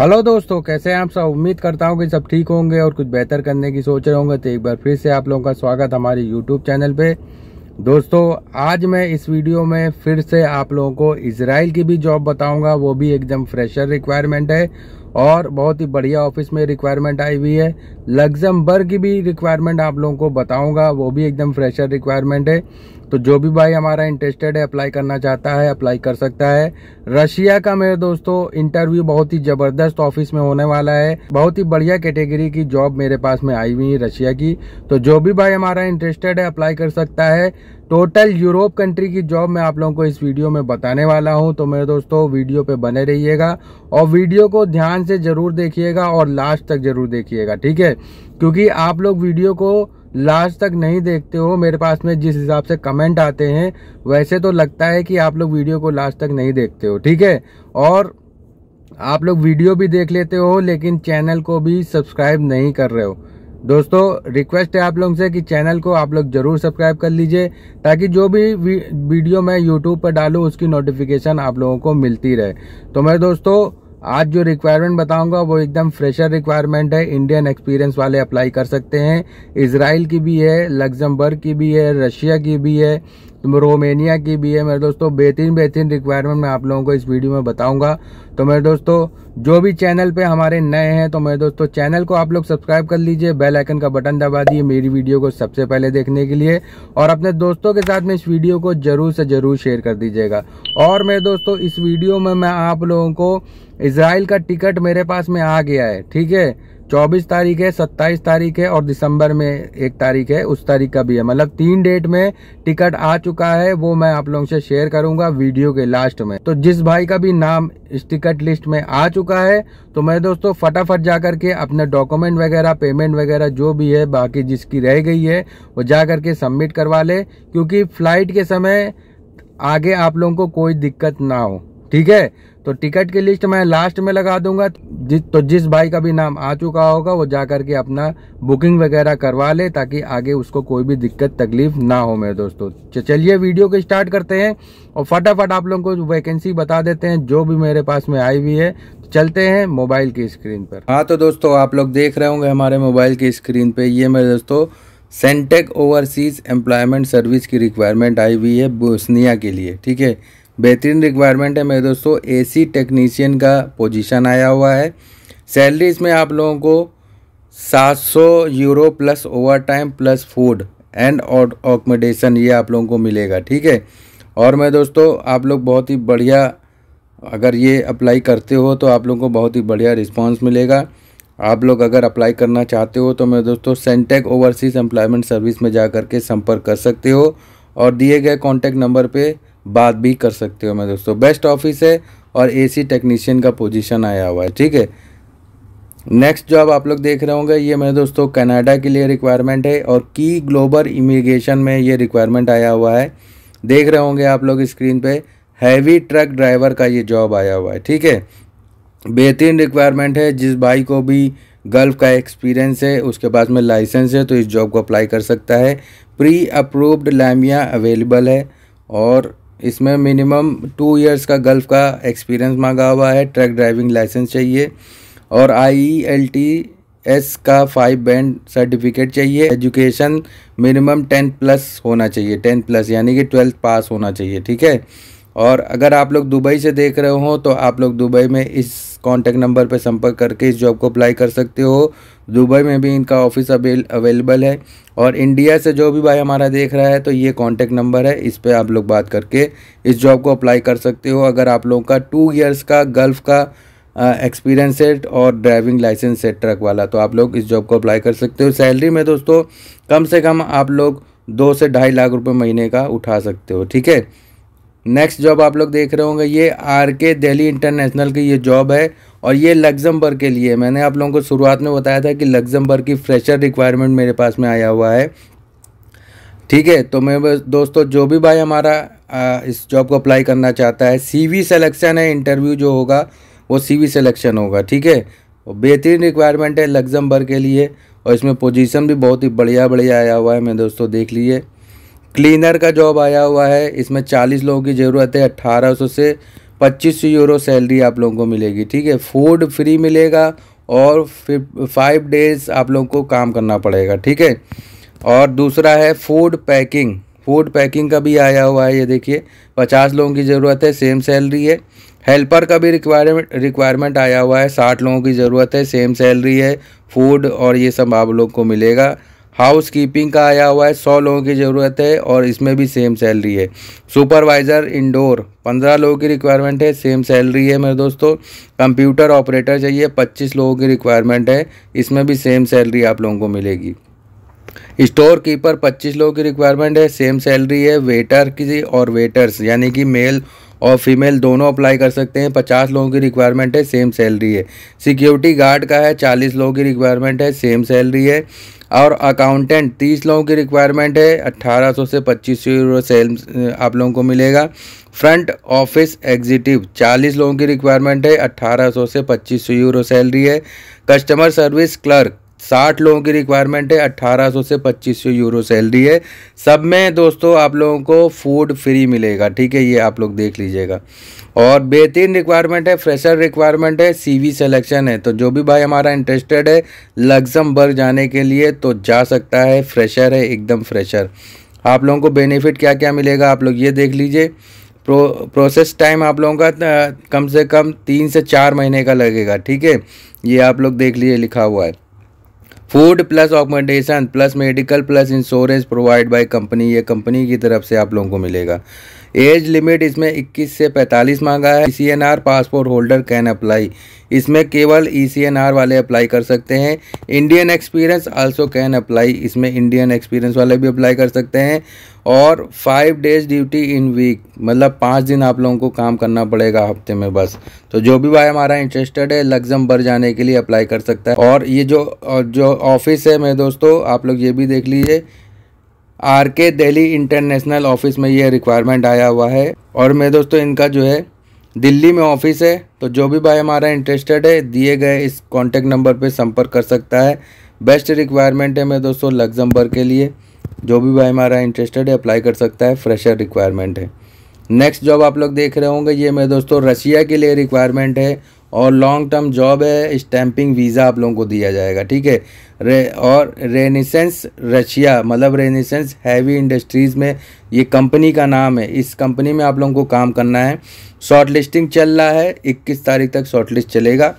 hello दोस्तों कैसे हैं आप सब उम्मीद करता हूं कि सब ठीक होंगे और कुछ बेहतर करने की सोच रहे होंगे तो एक बार फिर से आप लोगों का स्वागत हमारे यूट्यूब चैनल पे दोस्तों आज मैं इस वीडियो में फिर से आप लोगों को इसराइल की भी जॉब बताऊंगा वो भी एकदम फ्रेशर रिक्वायरमेंट है और बहुत ही बढ़िया ऑफिस में रिक्वायरमेंट आई हुई है लग्जमबर्ग की भी रिक्वायरमेंट आप लोगों को बताऊंगा वो भी एकदम फ्रेशर रिक्वायरमेंट है तो जो भी भाई हमारा इंटरेस्टेड है अप्लाई करना चाहता है अप्लाई कर सकता है रशिया का मेरे दोस्तों इंटरव्यू बहुत ही जबरदस्त ऑफिस में होने वाला है बहुत ही बढ़िया कैटेगरी की जॉब मेरे पास में आई हुई है रशिया की तो जो भी भाई हमारा इंटरेस्टेड है अप्लाई कर सकता है टोटल यूरोप कंट्री की जॉब मैं आप लोगों को इस वीडियो में बताने वाला हूं तो मेरे दोस्तों वीडियो पे बने रहिएगा और वीडियो को ध्यान से जरूर देखिएगा और लास्ट तक जरूर देखिएगा ठीक है क्योंकि आप लोग वीडियो को लास्ट तक नहीं देखते हो मेरे पास में जिस हिसाब से कमेंट आते हैं वैसे तो लगता है कि आप लोग वीडियो को लास्ट तक नहीं देखते हो ठीक है और आप लोग वीडियो भी देख लेते हो लेकिन चैनल को भी सब्सक्राइब नहीं कर रहे हो दोस्तों रिक्वेस्ट है आप लोगों से कि चैनल को आप लोग जरूर सब्सक्राइब कर लीजिए ताकि जो भी वीडियो मैं यूट्यूब पर डालूँ उसकी नोटिफिकेशन आप लोगों को मिलती रहे तो मैं दोस्तों आज जो रिक्वायरमेंट बताऊंगा वो एकदम फ्रेशर रिक्वायरमेंट है इंडियन एक्सपीरियंस वाले अप्लाई कर सकते हैं इसराइल की भी है लग्जमबर्ग की भी है रशिया की भी है तो रोमेनिया की भी है मेरे दोस्तों बेहतरीन बेहतरीन रिक्वायरमेंट मैं आप लोगों को इस वीडियो में बताऊंगा तो मेरे दोस्तों जो भी चैनल पे हमारे नए हैं तो मेरे दोस्तों चैनल को आप लोग सब्सक्राइब कर लीजिए बेल आइकन का बटन दबा दिए मेरी वीडियो को सबसे पहले देखने के लिए और अपने दोस्तों के साथ में इस वीडियो को जरूर से जरूर शेयर कर दीजिएगा और मेरे दोस्तों इस वीडियो में मैं आप लोगों को इसराइल का टिकट मेरे पास में आ गया है ठीक है चौबीस तारीख है सत्ताईस तारीख है और दिसंबर में एक तारीख है उस तारीख का भी है मतलब तीन डेट में टिकट आ चुका है वो मैं आप लोगों से शेयर करूंगा वीडियो के लास्ट में तो जिस भाई का भी नाम इस टिकट लिस्ट में आ चुका है तो मैं दोस्तों फटाफट जा करके अपने डॉक्यूमेंट वगैरह पेमेंट वगैरह जो भी है बाकी जिसकी रह गई है वो जा करके सबमिट करवा ले क्योंकि फ्लाइट के समय आगे आप लोगों को कोई दिक्कत ना हो ठीक है तो टिकट की लिस्ट मैं लास्ट में लगा दूंगा जिस तो जिस भाई का भी नाम आ चुका होगा वो जा करके अपना बुकिंग वगैरह करवा ले ताकि आगे उसको कोई भी दिक्कत तकलीफ ना हो मेरे दोस्तों चलिए वीडियो को स्टार्ट करते हैं और फटाफट आप लोगों को वैकेंसी बता देते हैं जो भी मेरे पास में आई हुई है चलते हैं मोबाइल की स्क्रीन पर हाँ तो दोस्तों आप लोग देख रहे होंगे हमारे मोबाइल की स्क्रीन पर ये मेरे दोस्तों सेंटेक ओवरसीज एम्प्लॉयमेंट सर्विस की रिक्वायरमेंट आई हुई है बोस्निया के लिए ठीक है बेहतरीन रिक्वायरमेंट है मेरे दोस्तों एसी टेक्नीशियन का पोजीशन आया हुआ है सैलरी इसमें आप लोगों को 700 euro plus over time plus food and accommodation ये आप लोगों को मिलेगा ठीक है और मैं दोस्तों आप लोग बहुत ही बढ़िया अगर ये अप्लाई करते हो तो आप लोगों को बहुत ही बढ़िया रिस्पॉन्स मिलेगा आप लोग अगर अप्लाई करना चाहते हो तो मेरे दोस्तों सेंटेक ओवरसीज एम्प्लॉयमेंट सर्विस में जा कर के संपर्क कर सकते हो और दिए गए कॉन्टैक्ट नंबर पर बात भी कर सकते हो मैं दोस्तों बेस्ट ऑफिस है और एसी टेक्नीशियन का पोजीशन आया हुआ है ठीक है नेक्स्ट जॉब आप लोग देख रहे होंगे ये मेरे दोस्तों कनाडा के लिए रिक्वायरमेंट है और की ग्लोबल इमिग्रेशन में ये रिक्वायरमेंट आया हुआ है देख रहे होंगे आप लोग स्क्रीन पे हैवी ट्रक ड्राइवर का ये जॉब आया हुआ है ठीक है बेहतरीन रिक्वायरमेंट है जिस भाई को भी गल्फ का एक्सपीरियंस है उसके पास में लाइसेंस है तो इस जॉब को अप्लाई कर सकता है प्री अप्रूव्ड लैमिया अवेलेबल है और इसमें मिनिमम टू इयर्स का गल्फ़ का एक्सपीरियंस मांगा हुआ है ट्रक ड्राइविंग लाइसेंस चाहिए और आई एल टी एस का फाइव बैंड सर्टिफिकेट चाहिए एजुकेशन मिनिमम टेन प्लस होना चाहिए टेन प्लस यानी कि ट्वेल्थ पास होना चाहिए ठीक है और अगर आप लोग दुबई से देख रहे हो तो आप लोग दुबई में इस कॉन्टैक्ट नंबर पर संपर्क करके इस जॉब को अप्लाई कर सकते हो दुबई में भी इनका ऑफिस अवेलेबल है और इंडिया से जो भी भाई हमारा देख रहा है तो ये कॉन्टैक्ट नंबर है इस पर आप लोग बात करके इस जॉब को अप्लाई कर सकते हो अगर आप लोगों का टू ईयर्स का गल्फ़ का एक्सपीरियंस सेट और ड्राइविंग लाइसेंस सेट ट्रक वाला तो आप लोग इस जॉब को अप्लाई कर सकते हो सैलरी में दोस्तों कम से कम आप लोग दो से ढाई लाख रुपये महीने का उठा सकते हो ठीक है नेक्स्ट जॉब आप लोग देख रहे होंगे ये आर के दिल्ली इंटरनेशनल की ये जॉब है और ये लग्जमबर्ग के लिए मैंने आप लोगों को शुरुआत में बताया था कि लग्जमबर्ग की फ्रेशर रिक्वायरमेंट मेरे पास में आया हुआ है ठीक है तो मैं दोस्तों जो भी भाई हमारा आ, इस जॉब को अप्लाई करना चाहता है सीवी सिलेक्शन है इंटरव्यू जो होगा वो सीवी सिलेक्शन होगा ठीक है बेहतरीन रिक्वायरमेंट है लग्जमबर्ग के लिए और इसमें पोजीशन भी बहुत ही बढ़िया बढ़िया आया हुआ है मैं दोस्तों देख लीजिए क्लीनर का जॉब आया हुआ है इसमें चालीस लोगों की ज़रूरत है अट्ठारह सौ से पच्चीस सौ यूरो सैलरी आप लोगों को मिलेगी ठीक है फूड फ्री मिलेगा और फाइव डेज आप लोगों को काम करना पड़ेगा ठीक है और दूसरा है फूड पैकिंग फूड पैकिंग का भी आया हुआ है ये देखिए पचास लोगों की ज़रूरत है सेम सैलरी है हेल्पर का भी रिक्वायरमेंट रिक्वायरमेंट आया हुआ है साठ लोगों की ज़रूरत है सेम सैलरी है फूड और ये सब आप लोग को मिलेगा हाउस कीपिंग का आया हुआ है सौ लोगों की ज़रूरत है और इसमें भी सेम सैलरी है सुपरवाइज़र इंडोर पंद्रह लोगों की रिक्वायरमेंट है सेम सैलरी है मेरे दोस्तों कंप्यूटर ऑपरेटर चाहिए पच्चीस लोगों की रिक्वायरमेंट है इसमें भी सेम सैलरी आप लोगों को मिलेगी स्टोर कीपर पच्चीस लोगों की रिक्वायरमेंट है सेम सैलरी है वेटर की और वेटर्स यानी कि मेल और फीमेल दोनों अप्लाई कर सकते हैं पचास लोगों की रिक्वायरमेंट है सेम सैलरी है सिक्योरिटी गार्ड का है चालीस लोगों की रिक्वायरमेंट है सेम सैलरी है और अकाउंटेंट तीस लोगों की रिक्वायरमेंट है अट्ठारह सौ से पच्चीस यूरो सेल आप लोगों को मिलेगा फ्रंट ऑफिस एग्जीटिव चालीस लोगों की रिक्वायरमेंट है अट्ठारह सौ से पच्चीस यूरो सैलरी है कस्टमर सर्विस क्लर्क साठ लोगों की रिक्वायरमेंट है अट्ठारह सौ से पच्चीस सौ यूरो सैलरी है सब में दोस्तों आप लोगों को फूड फ्री मिलेगा ठीक है ये आप लोग देख लीजिएगा और बेहतरीन रिक्वायरमेंट है फ्रेशर रिक्वायरमेंट है सीवी सिलेक्शन है तो जो भी भाई हमारा इंटरेस्टेड है लग्जमबर्ग जाने के लिए तो जा सकता है फ्रेशर है एकदम फ्रेशर आप लोगों को बेनिफिट क्या क्या मिलेगा आप लोग ये देख लीजिए प्रो प्रोसेस टाइम आप लोगों का कम से कम तीन से चार महीने का लगेगा ठीक है ये आप लोग देख लीजिए लिखा हुआ है food plus accommodation plus medical plus insurance provide by company ये कंपनी की तरफ से आप लोगों को मिलेगा एज लिमिट इसमें 21 से 45 मांगा है C passport holder can apply इसमें केवल ई e वाले अप्लाई कर सकते हैं Indian experience also can apply इसमें इंडियन एक्सपीरियंस वाले भी अप्लाई कर सकते हैं और five days duty in week मतलब पाँच दिन आप लोगों को काम करना पड़ेगा हफ्ते में बस तो जो भी भाई हमारा इंटरेस्टेड है लग्जम जाने के लिए अप्लाई कर सकता है और ये जो जो ऑफिस है मेरे दोस्तों आप लोग ये भी देख लीजिए आर के दिल्ली इंटरनेशनल ऑफिस में ये रिक्वायरमेंट आया हुआ है और मेरे दोस्तों इनका जो है दिल्ली में ऑफिस है तो जो भी भाई हमारा इंटरेस्टेड है दिए गए इस कॉन्टेक्ट नंबर पर संपर्क कर सकता है बेस्ट रिक्वायरमेंट है मेरे दोस्तों लग्जमबर्ग के लिए जो भी भाई हमारा इंटरेस्टेड है अप्लाई कर सकता है फ्रेशर रिक्वायरमेंट है नेक्स्ट जॉब आप लोग देख रहे होंगे ये मेरे दोस्तों रशिया के लिए रिक्वायरमेंट है और लॉन्ग टर्म जॉब है स्टैंपिंग वीज़ा आप लोगों को दिया जाएगा ठीक है रे और रेनिसेंस रशिया मतलब रेनिसेंस हैवी इंडस्ट्रीज़ में ये कंपनी का नाम है इस कंपनी में आप लोगों को काम करना है शॉर्ट लिस्टिंग चल रहा है 21 तारीख तक शॉर्ट लिस्ट चलेगा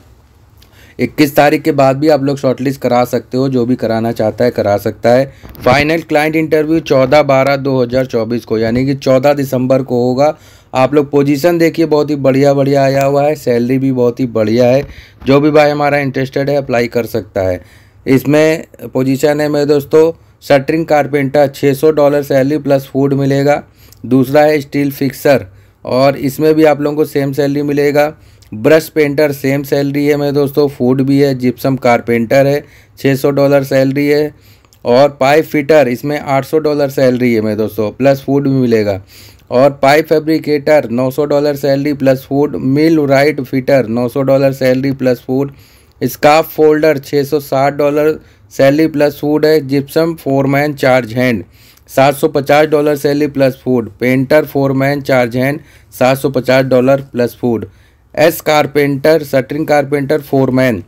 21 तारीख के बाद भी आप लोग शॉर्ट लिस्ट करा सकते हो जो भी कराना चाहता है करा सकता है फाइनल क्लाइंट इंटरव्यू 14 बारह 2024 को यानी कि 14 दिसंबर को होगा आप लोग पोजीशन देखिए बहुत ही बढ़िया बढ़िया आया हुआ है सैलरी भी बहुत ही बढ़िया है जो भी भाई हमारा इंटरेस्टेड है अप्लाई कर सकता है इसमें पोजीशन है मेरे दोस्तों shuttering carpenter 600 dollar salary plus food मिलेगा दूसरा है स्टील फिक्सर और इसमें भी आप लोगों को सेम सैलरी मिलेगा ब्रश पेंटर सेम सैलरी है मेरे दोस्तों फूड भी है जिप्सम कारपेंटर है छः डॉलर सैलरी है और पाइप फिटर इसमें 800 डॉलर सैलरी है मेरे दोस्तों प्लस फूड भी मिलेगा और pipe fabricator 900 dollar salary plus food millwright fitter 900 dollar salary plus food scaffolder 660 dollar salary plus food है gypsum foreman charge hand 750 dollar salary plus food painter foreman charge hand 750 dollar plus food एस carpenter shuttering carpenter foreman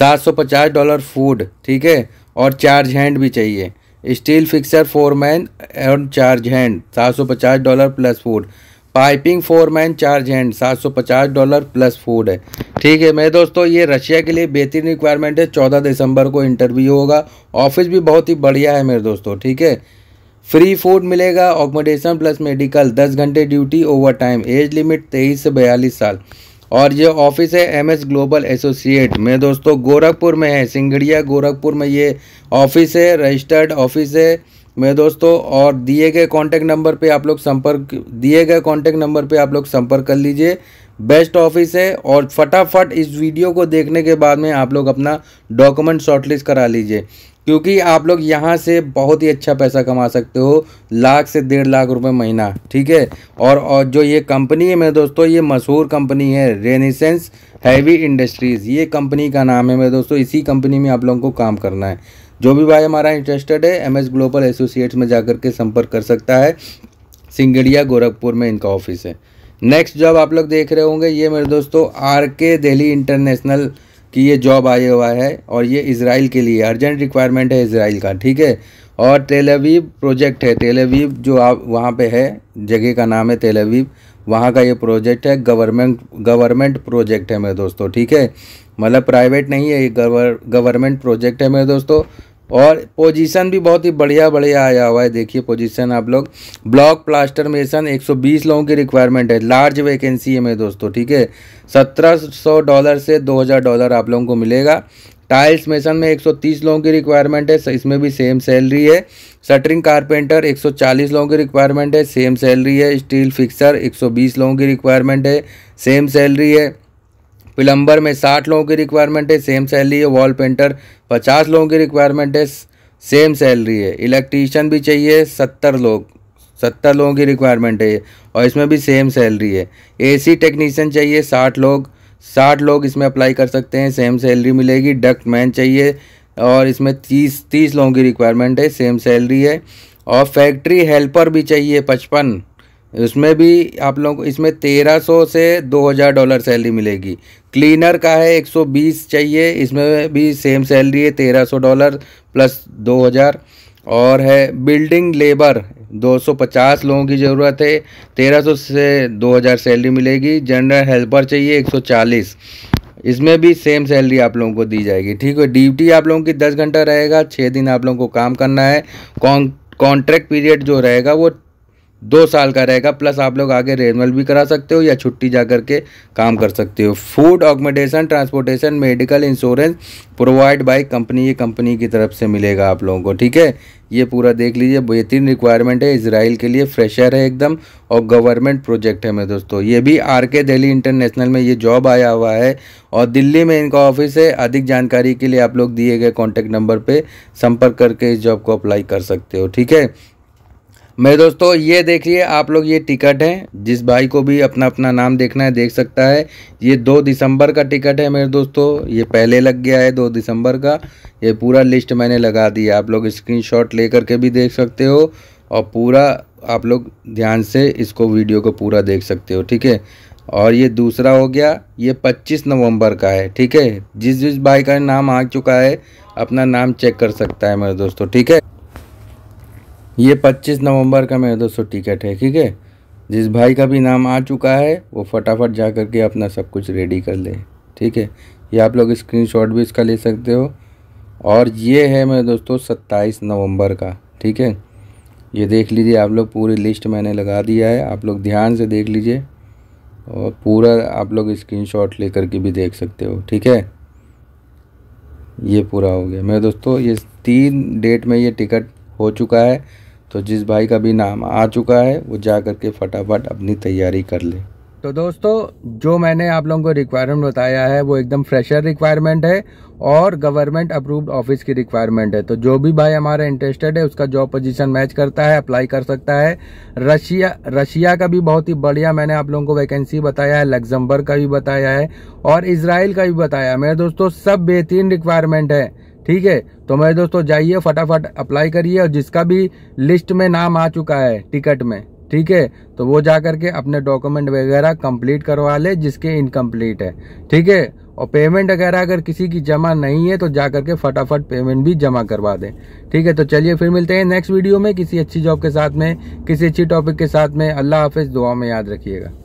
750 dollar food ठीक है और charge hand भी चाहिए steel fixer foreman and charge hand सात सौ पचास dollar plus food piping foreman charge hand सात सौ पचास डॉलर प्लस फूड है ठीक है मेरे दोस्तों ये रशिया के लिए बेहतरीन रिक्वायरमेंट है चौदह दिसंबर को इंटरव्यू होगा ऑफिस भी बहुत ही बढ़िया है मेरे दोस्तों ठीक है फ्री फूड मिलेगा ऑकोमोडेशन प्लस मेडिकल दस घंटे duty overtime age limit तेईस से बयालीस साल और ये ऑफिस है एम एस ग्लोबल एसोसिएट में दोस्तों गोरखपुर में है सिंगड़िया गोरखपुर में ये ऑफिस है रजिस्टर्ड ऑफिस है मैं दोस्तों और दिए गए कॉन्टैक्ट नंबर पे आप लोग संपर्क दिए गए कॉन्टैक्ट नंबर पे आप लोग संपर्क कर लीजिए बेस्ट ऑफिस है और फटाफट इस वीडियो को देखने के बाद में आप लोग अपना डॉक्यूमेंट शॉर्टलिस्ट करा लीजिए क्योंकि आप लोग यहाँ से बहुत ही अच्छा पैसा कमा सकते हो लाख से डेढ़ लाख रुपए महीना ठीक है और और जो ये कंपनी है मेरे दोस्तों ये मशहूर कंपनी है रेनिसेंस हैवी इंडस्ट्रीज़ ये कंपनी का नाम है मेरे दोस्तों इसी कंपनी में आप लोगों को काम करना है जो भी भाई हमारा इंटरेस्टेड है एम एस ग्लोबल एसोसिएट्स में जा के संपर्क कर सकता है सिंगड़िया गोरखपुर में इनका ऑफिस है नेक्स्ट जॉब आप लोग देख रहे होंगे ये मेरे दोस्तों आर के दिल्ली इंटरनेशनल कि ये जॉब आया हुआ है और ये इसराइल के लिए अर्जेंट रिक्वायरमेंट है इसराइल का ठीक है और तेलवीब प्रोजेक्ट है तेलवीब जो आप वहाँ पे है जगह का नाम है तेलवीब वहाँ का ये प्रोजेक्ट है गवर्नमेंट गवर्नमेंट प्रोजेक्ट है मेरे दोस्तों ठीक है मतलब प्राइवेट नहीं है ये गवर्नमेंट प्रोजेक्ट है मेरे दोस्तों और पोजीशन भी बहुत ही बढ़िया बढ़िया आया हुआ है देखिए पोजीशन आप लोग ब्लॉक प्लास्टर मेसन 120 लोगों की रिक्वायरमेंट है लार्ज वैकेंसी है मेरे दोस्तों ठीक है 1700 डॉलर से 2000 डॉलर आप लोगों को मिलेगा टाइल्स मेसन में 130 लोगों की रिक्वायरमेंट है इसमें भी सेम सैलरी है सटरिंग कारपेंटर 140 लोगों की रिक्वायरमेंट है सेम सैलरी है स्टील फिक्सर 120 लोगों की रिक्वायरमेंट है सेम सैलरी है प्लम्बर में साठ लोगों की रिक्वायरमेंट है सेम सैलरी है वॉल पेंटर पचास लोगों की रिक्वायरमेंट है सेम सैलरी है इलेक्ट्रीशियन भी चाहिए सत्तर लोग सत्तर लोगों की रिक्वायरमेंट है और इसमें भी सेम सैलरी है एसी टेक्नीशियन चाहिए साठ लोग साठ लोग इसमें अप्लाई कर सकते हैं सेम सैलरी मिलेगी डक्ट मैन चाहिए और इसमें तीस तीस लोगों की रिक्वायरमेंट है सेम सैलरी है और फैक्ट्री हेल्पर भी चाहिए पचपन उसमें भी आप लोगों को इसमें 1300 से 2000 डॉलर सैलरी मिलेगी क्लीनर का है 120 चाहिए इसमें भी सेम सैलरी है 1300 डॉलर प्लस 2000 और है बिल्डिंग लेबर 250 लोगों की ज़रूरत है 1300 से 2000 सैलरी मिलेगी जनरल हेल्पर चाहिए 140 इसमें भी सेम सैलरी आप लोगों को दी जाएगी ठीक है ड्यूटी आप लोगों की दस घंटा रहेगा छः दिन आप लोगों को काम करना है कॉन्ट्रैक्ट पीरियड जो रहेगा वो दो साल का रहेगा प्लस आप लोग आगे रेनअल भी करा सकते हो या छुट्टी जा करके काम कर सकते हो food accommodation transportation medical insurance provide by company ये कंपनी की तरफ से मिलेगा आप लोगों को ठीक है ये पूरा देख लीजिए बेहतरीन रिक्वायरमेंट है इसराइल के लिए फ्रेशर है एकदम और गवर्नमेंट प्रोजेक्ट है मेरे दोस्तों ये भी आर के दिल्ली इंटरनेशनल में ये जॉब आया हुआ है और दिल्ली में इनका ऑफिस है अधिक जानकारी के लिए आप लोग दिए गए कॉन्टैक्ट नंबर पर संपर्क करके इस जॉब को अप्लाई कर सकते हो ठीक है मेरे दोस्तों ये देखिए आप लोग ये टिकट है जिस भाई को भी अपना अपना नाम देखना है देख सकता है ये दो दिसंबर का टिकट है मेरे दोस्तों ये पहले लग गया है दो दिसंबर का ये पूरा लिस्ट मैंने लगा दी आप लोग स्क्रीनशॉट लेकर के भी देख सकते हो और पूरा आप लोग ध्यान से इसको वीडियो को पूरा देख सकते हो ठीक है और ये दूसरा हो गया ये 25 नवंबर का है ठीक है जिस जिस भाई का नाम आ चुका है अपना नाम चेक कर सकता है मेरे दोस्तों ठीक है ये 25 नवंबर का मेरे दोस्तों टिकट है ठीक है जिस भाई का भी नाम आ चुका है वो फटाफट जा करके अपना सब कुछ रेडी कर ले ठीक है ये आप लोग स्क्रीनशॉट भी इसका ले सकते हो और ये है मेरे दोस्तों 27 नवंबर का ठीक है ये देख लीजिए आप लोग पूरी लिस्ट मैंने लगा दिया है आप लोग ध्यान से देख लीजिए और पूरा आप लोग स्क्रीनशॉट लेकर के भी देख सकते हो ठीक है ये पूरा हो गया मेरे दोस्तों ये तीन डेट में ये टिकट हो चुका है तो जिस भाई का भी नाम आ चुका है वो जा करके के फटाफट अपनी तैयारी कर ले तो दोस्तों जो मैंने आप लोगों को रिक्वायरमेंट बताया है वो एकदम फ्रेशर रिक्वायरमेंट है और गवर्नमेंट अप्रूव्ड ऑफिस की रिक्वायरमेंट है तो जो भी भाई हमारा इंटरेस्टेड है उसका जॉब पोजीशन मैच करता है अप्लाई कर सकता है रशिया रशिया का भी बहुत ही बढ़िया मैंने आप लोगों को वैकेंसी बताया है लग्जमबर्ग का भी बताया है और इसराइल का भी बताया मेरे दोस्तों सब बेहतरीन रिक्वायरमेंट है ठीक है तो मेरे दोस्तों जाइए फटाफट अप्लाई करिए और जिसका भी लिस्ट में नाम आ चुका है टिकट में ठीक है तो वो जा करके अपने डॉक्यूमेंट वगैरह कंप्लीट करवा ले जिसके इनकम्प्लीट है ठीक है और पेमेंट वगैरह अगर किसी की जमा नहीं है तो जा करके फटाफट पेमेंट भी जमा करवा दें ठीक है तो चलिए फिर मिलते हैं नेक्स्ट वीडियो में किसी अच्छी जॉब के साथ में किसी अच्छी टॉपिक के साथ में अल्लाह हाफिज़ दुआ में याद रखिएगा